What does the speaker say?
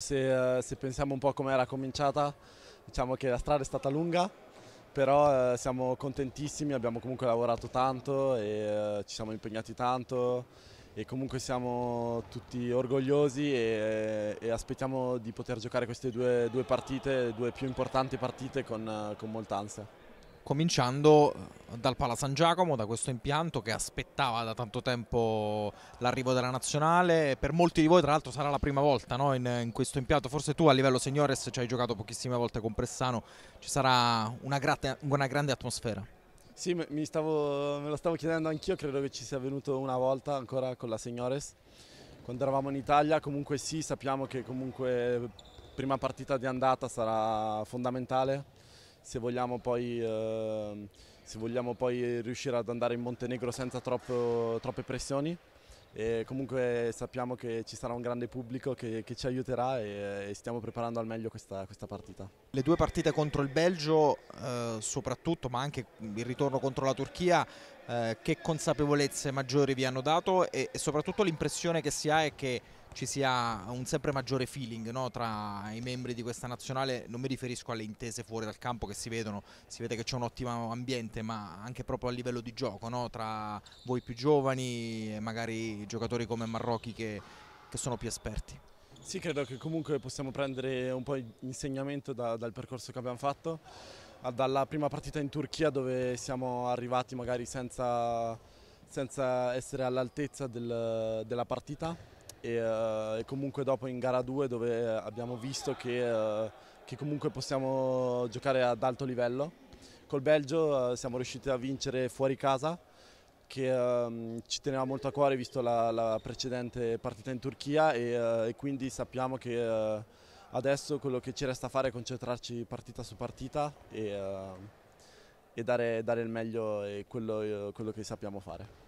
Se, eh, se, pensiamo un po' come era cominciata, diciamo che la strada è stata lunga, però eh, siamo contentissimi, abbiamo comunque lavorato tanto e eh, ci siamo impegnati tanto e comunque siamo tutti orgogliosi e, e aspettiamo di poter giocare queste due, due partite, le due più importanti partite con, con molta ansia. Cominciando dal Pala San Giacomo, da questo impianto che aspettava da tanto tempo l'arrivo della nazionale. Per molti di voi, tra l'altro, sarà la prima volta no? in, in, questo impianto. Forse tu a livello seniores ci hai giocato pochissime volte con Pressano, ci sarà una, una grande atmosfera. Sì, me, stavo, me lo stavo chiedendo anch'io, credo che ci sia venuto una volta ancora con la seniores. Quando eravamo in Italia, comunque sì, sappiamo che comunque prima partita di andata sarà fondamentale se vogliamo poi eh, se vogliamo poi riuscire ad andare in Montenegro senza troppo, troppe pressioni. E comunque sappiamo che ci sarà un grande pubblico che, che ci aiuterà e, e, stiamo preparando al meglio questa, questa, partita. Le due partite contro il Belgio eh, soprattutto, ma anche il ritorno contro la Turchia, eh, che consapevolezze maggiori vi hanno dato e, e soprattutto l'impressione che si ha è che ci sia un sempre maggiore feeling no, tra i membri di questa nazionale, non mi riferisco alle intese fuori dal campo che si vedono, si vede che c'è un ottimo ambiente, ma anche proprio a livello di gioco, no, tra voi più giovani e magari giocatori come Marrocchi che, che sono più esperti. Sì, credo che comunque possiamo prendere un po' insegnamento da, dal percorso che abbiamo fatto, ah, dalla prima partita in Turchia dove siamo arrivati magari senza, senza essere all'altezza del, della partita e, eh, e comunque dopo in gara 2 dove abbiamo visto che, eh, che comunque possiamo giocare ad alto livello col Belgio eh, siamo riusciti a vincere fuori casa che um, ci teneva molto a cuore visto la, la precedente partita in Turchia e, uh, e quindi sappiamo che uh, adesso quello che ci resta a fare è concentrarci partita su partita e, uh, e dare, dare, il meglio e quello, quello che sappiamo fare.